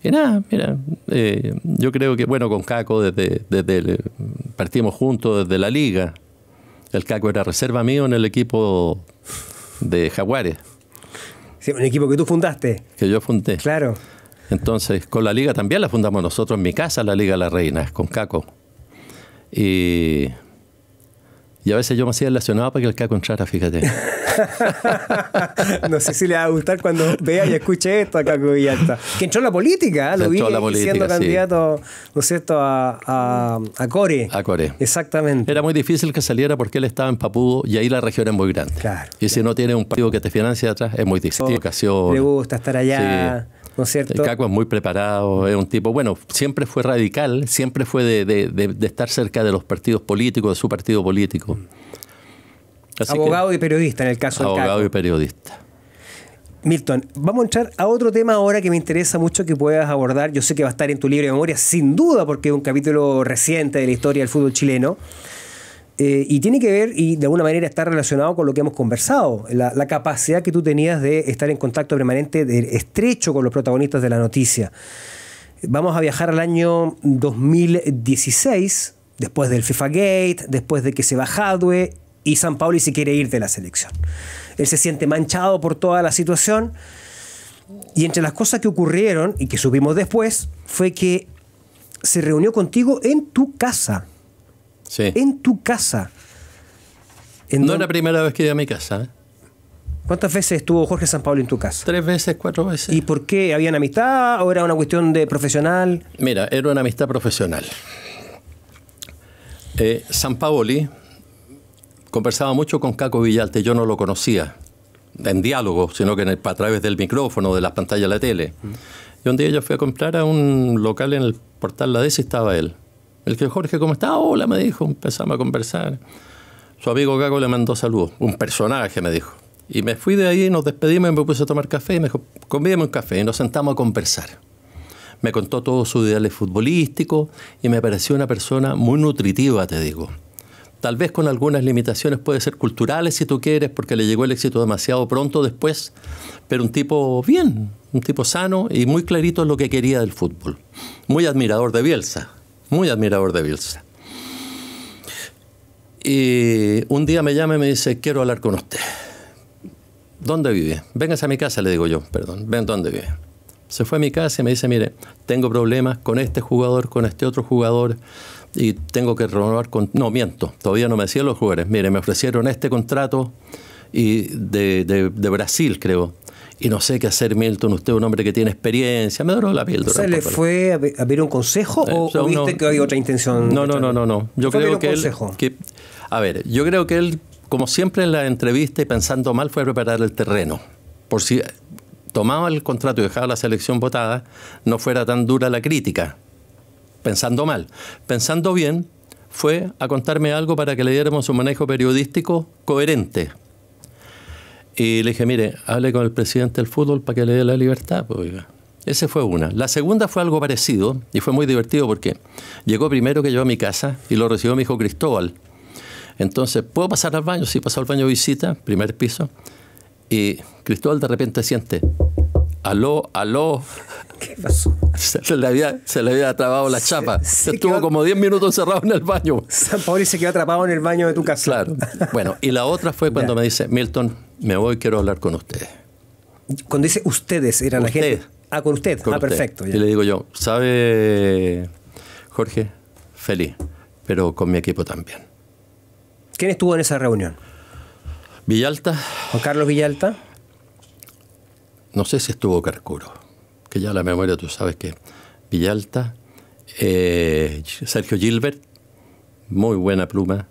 S2: y nada, mira, eh, yo creo que, bueno, con Caco desde, desde partimos juntos desde la liga. El Caco era reserva mío en el equipo de Jaguares un equipo que tú fundaste. Que yo fundé. Claro. Entonces, con la liga también la fundamos nosotros en mi casa, la Liga de las Reinas, con Caco. Y y a veces yo me hacía el para que el caco entrara, fíjate.
S1: (laughs) no sé si le va a gustar cuando vea y escuche esto a Que entró en la política, ¿eh? lo vi la política, siendo candidato, ¿no es cierto?, a, a, a, Core.
S2: A Core. Exactamente. Era muy difícil que saliera porque él estaba en Papudo y ahí la región es muy grande. Claro. Y si no tiene un partido que te financia detrás, es muy difícil. Le
S1: gusta estar allá
S2: cierto? El Caco es muy preparado, mm. es un tipo, bueno, siempre fue radical, siempre fue de, estar cerca de los partidos políticos, de su partido político. Mm. abogado
S1: y periodista en el caso abogado Caco Abogado y
S2: periodista.
S1: Milton, vamos a entrar a otro tema ahora que me interesa mucho que puedas abordar. Yo sé que va a estar en tu libro de memoria, sin duda, porque es un capítulo reciente de la historia del fútbol chileno. Eh, y tiene que ver, y de alguna manera está relacionado con lo que hemos conversado, la, capacidad que tú tenías de estar en contacto permanente, de, estrecho con los protagonistas de la noticia. Vamos a viajar al año 2016, después del FIFA Gate, después de que se va Hadwe y San y se quiere ir de la selección. Él se siente manchado por toda la situación. Y entre las cosas que ocurrieron y que supimos después fue que se reunió contigo en tu casa en tu casa.
S2: no era la primera vez que iba a mi casa. ¿eh?
S1: ¿Cuántas veces estuvo Jorge San Pablo en tu casa? Tres veces, cuatro veces. ¿Y por qué? ¿Había una amistad o era una cuestión de profesional?
S2: Mira, era una amistad profesional. Eh, San Paoli conversaba mucho con Caco Villalte, yo no lo conocía en diálogo, sino que a través del micrófono, de las pantallas de la tele. Mm. Y un día yo fui a comprar a un local en el portal La y estaba él. El que Jorge, ¿cómo está? Hola, me dijo. Empezamos a conversar. Su amigo Gago le mandó saludos. Un personaje, me dijo. Y me fui de ahí, nos despedimos y me puse a tomar café. Y me dijo, un café. Y nos sentamos a conversar. Me contó todos sus ideales futbolísticos y me pareció una persona muy nutritiva, te digo. Tal vez con algunas limitaciones puede ser culturales si tú quieres, porque le llegó el éxito demasiado pronto después, pero un tipo bien, un tipo sano y muy clarito en lo que quería del fútbol. Muy admirador de Bielsa, muy admirador de Bills Y un día me llama y me dice, quiero hablar con usted. ¿Dónde vive? vengas a mi casa, le digo yo, perdón, ven dónde vive. Se fue a mi casa y me dice, mire, tengo problemas con este jugador, con este otro jugador, y tengo que renovar con... No, miento, todavía no me decían los jugadores. Mire, me ofrecieron este contrato y de Brasil, creo y no sé qué hacer, Milton. Usted es un hombre que tiene experiencia. Me duró la piel. ¿Le
S1: fue a pedir un consejo eh, o, viste que hay otra
S2: intención? No, no, no, no. no. Yo creo que, él, A ver, yo creo que él, como siempre en la entrevista y pensando mal, fue a preparar el terreno. Por si tomaba el contrato y dejaba la selección votada, no fuera tan dura la crítica. Pensando mal. Pensando bien, fue a contarme algo para que le diéramos un manejo periodístico coherente y le dije, mire, hable con el presidente del fútbol para que le dé la libertad. Pues, Esa fue una. La segunda fue algo parecido y fue muy divertido porque llegó primero que yo a mi casa y lo recibió mi hijo Cristóbal. Entonces, ¿puedo pasar al baño? Sí, pasó al baño visita, primer piso. Y Cristóbal de repente siente, aló, aló. (laughs) ¿Qué pasó? Se le había, se atrapado la chapa. Estuvo como 10 minutos cerrado en el baño. San Pauli se quedó atrapado en el baño de tu casa. Claro. Bueno, y la otra fue cuando me dice, Milton, me voy, quiero hablar con ustedes.
S1: Cuando dice ustedes, eran la gente. Ah, con usted. Ah, perfecto. Y
S2: le digo yo, ¿sabe, Jorge? Feliz, pero con mi equipo también.
S1: ¿Quién estuvo en esa reunión? Villalta. Juan Carlos Villalta.
S2: No sé si estuvo Carcuro, que ya la memoria tú sabes que Villalta, eh, Sergio Gilbert, muy buena pluma.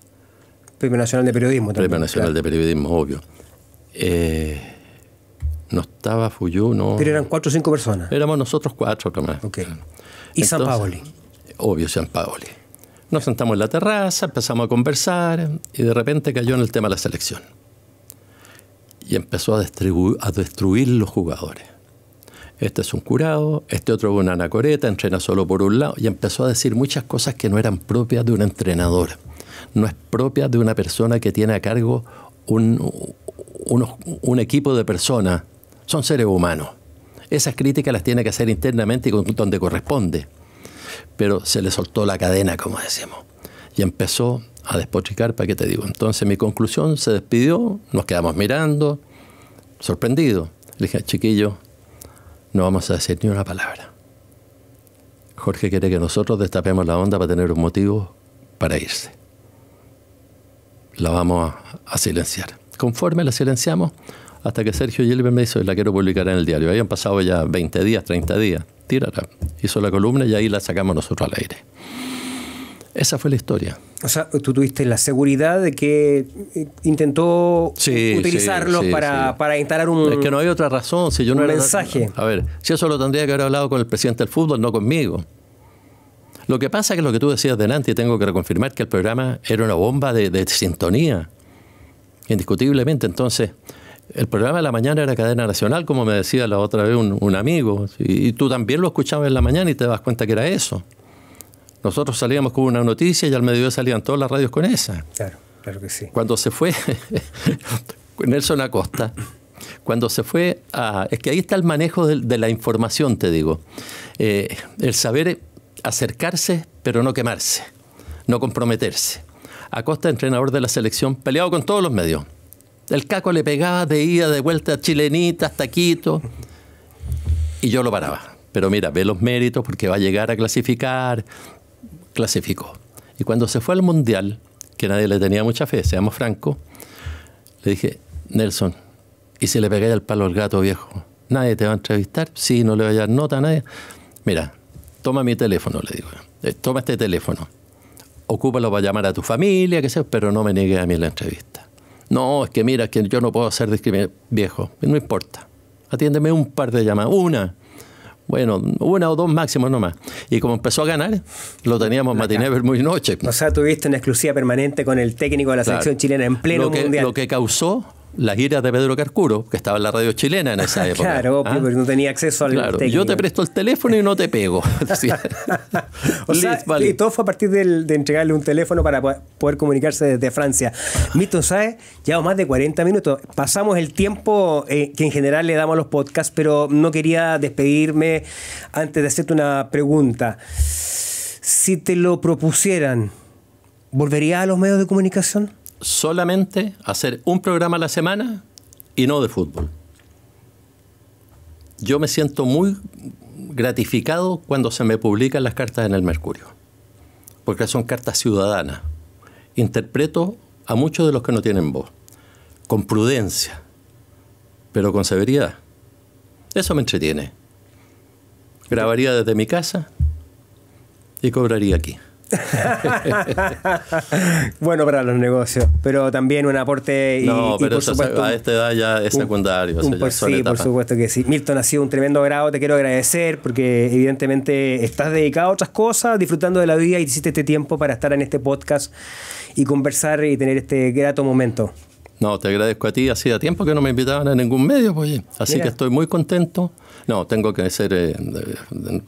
S1: Premio Nacional de Periodismo también. Premio Nacional de
S2: Periodismo, obvio. Eh, no estaba Fuyú, no. Pero
S1: eran cuatro o cinco personas.
S2: Éramos nosotros cuatro Okay. ¿Y San Paoli? Obvio, San Paoli. Nos sentamos en la terraza, empezamos a conversar y de repente cayó en el tema de la selección. Y empezó a, a destruir los jugadores. Este es un curado, este otro es un anacoreta, entrena solo por un lado. Y empezó a decir muchas cosas que no eran propias de un entrenador. No es propia de una persona que tiene a cargo un, un equipo de personas, son seres humanos. Esas críticas las tiene que hacer internamente y donde corresponde. Pero se le soltó la cadena, como decimos. Y empezó a despotricar, ¿para qué te digo? Entonces mi conclusión se despidió, nos quedamos mirando, sorprendido. Le dije, chiquillo, no vamos a decir ni una palabra. Jorge quiere que nosotros destapemos la onda para tener un motivo para irse. La vamos a silenciar conforme, la silenciamos, hasta que Sergio Gilbert me dice, la quiero publicar en el diario. Habían pasado ya 20 días, 30 días. Tírala. Hizo la columna y ahí la sacamos nosotros al aire.
S1: Esa fue la historia. O sea, tú tuviste la seguridad de que eh, intentó
S2: utilizarlo para, instalar un. Es que no hay otra razón. Si yo no era, mensaje. A ver, si eso lo tendría que haber hablado con el presidente del fútbol, no conmigo. Lo que pasa es que lo que tú decías delante, y tengo que reconfirmar que el programa era una bomba de sintonía indiscutiblemente. Entonces, el programa de la mañana era cadena nacional, como me decía la otra vez un, amigo, y, tú también lo escuchabas en la mañana y te das cuenta que era eso. Nosotros salíamos con una noticia y al mediodía salían todas las radios con esa. Claro, claro que sí. Cuando se fue (laughs) Nelson Acosta, cuando se fue a... Es que ahí está el manejo de, la información, te digo. Eh, el saber acercarse, pero no quemarse, no comprometerse. Acosta, entrenador de la selección, peleado con todos los medios. El caco le pegaba de ida, de vuelta, hasta quito. Y yo lo paraba. Pero mira, ve los méritos porque va a llegar a clasificar. Clasificó. Y cuando se fue al Mundial, que nadie le tenía mucha fe, seamos francos, le dije, Nelson, ¿y si le pegáis al palo al gato viejo? ¿Nadie te va a entrevistar? Sí, no le voy a dar nota a nadie. Mira, toma mi teléfono, le digo. Eh, toma este teléfono ocúpalo para llamar a tu familia, que sé, pero no me niegue a mí la entrevista. No, es que mira, que yo no puedo hacer discriminación. Viejo, no importa. Atiéndeme un par de llamadas, una. Bueno, una o dos máximos nomás. Y como empezó a ganar, lo teníamos matinever muy noche. O sea, tuviste una exclusiva permanente con el técnico de la selección chilena en pleno mundial. Lo que causó las giras de Pedro Carcuro, que estaba en la radio chilena en esa ah, época. Claro, ¿Ah? no tenía acceso al claro, Yo te presto el teléfono y no te pego. (laughs) o y
S1: todo fue a partir de, entregarle un teléfono para poder comunicarse desde Francia. Mito, ¿sabes? Llevamos más de 40 minutos. Pasamos el tiempo eh, que en general le damos a los podcasts, pero no quería despedirme antes de hacerte una pregunta. Si te lo propusieran, volvería a los medios de comunicación?
S2: solamente hacer un programa a la semana y no de fútbol. Yo me siento muy gratificado cuando se me publican las cartas en el Mercurio, porque son cartas ciudadanas. Interpreto a muchos de los que no tienen voz, con prudencia, pero con severidad. Eso me entretiene. Grabaría desde mi casa y cobraría aquí. (laughs) bueno
S1: para los negocios, pero también un aporte y, no, pero a esta
S2: edad ya es secundario. por, sí, por supuesto
S1: que sí. Milton, ha sido un tremendo grado, te quiero agradecer porque evidentemente estás dedicado a otras cosas, disfrutando de la vida y hiciste este tiempo para estar en este podcast y conversar y tener este grato momento.
S2: No, te agradezco a ti. Hacía tiempo que no me invitaban a ningún medio, pues, así que estoy muy contento. No, tengo que ser... Eh, eh,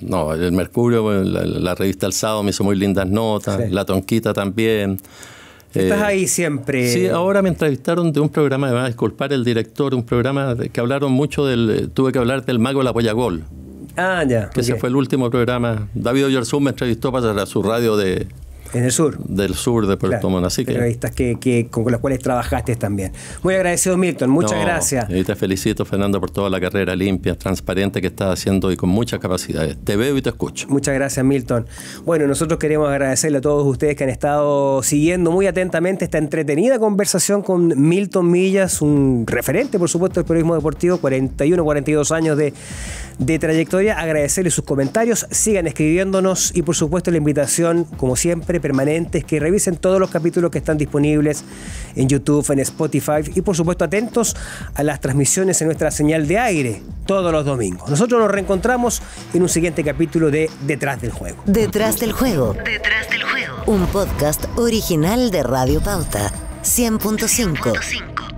S2: no, el Mercurio, la, revista revista Alzado me hizo muy lindas notas, La Tonquita también. Estás eh, ahí siempre. Sí, ahora me entrevistaron de un programa, me va a disculpar el director, un programa que hablaron mucho del. Tuve que hablar del Mago de la Gol. Ah, ya. Que ese fue el último programa. David Oyarzún me entrevistó para su radio de, en el sur. Del sur de Puerto claro, que
S1: Periodistas que, con los cuales trabajaste también. Muy agradecido, Milton. Muchas gracias.
S2: Y te felicito, Fernando, por toda la carrera limpia, transparente que estás haciendo y con muchas capacidades. Te veo y te escucho.
S1: Muchas gracias, Milton. Bueno, nosotros queremos agradecerle a todos ustedes que han estado siguiendo muy atentamente esta entretenida conversación con Milton Millas, un referente, por supuesto, del periodismo deportivo, 41, 42 años de, de trayectoria. Agradecerle sus comentarios. Sigan escribiéndonos y, por supuesto, la invitación, como siempre, permanentes, que revisen todos los capítulos que están disponibles en YouTube, en Spotify y por supuesto atentos a las transmisiones en nuestra señal de aire todos los domingos. Nosotros nos reencontramos en un siguiente capítulo de Detrás del Juego. Detrás del Juego. Detrás del Juego. Un podcast original de Radio Pauta 100.5.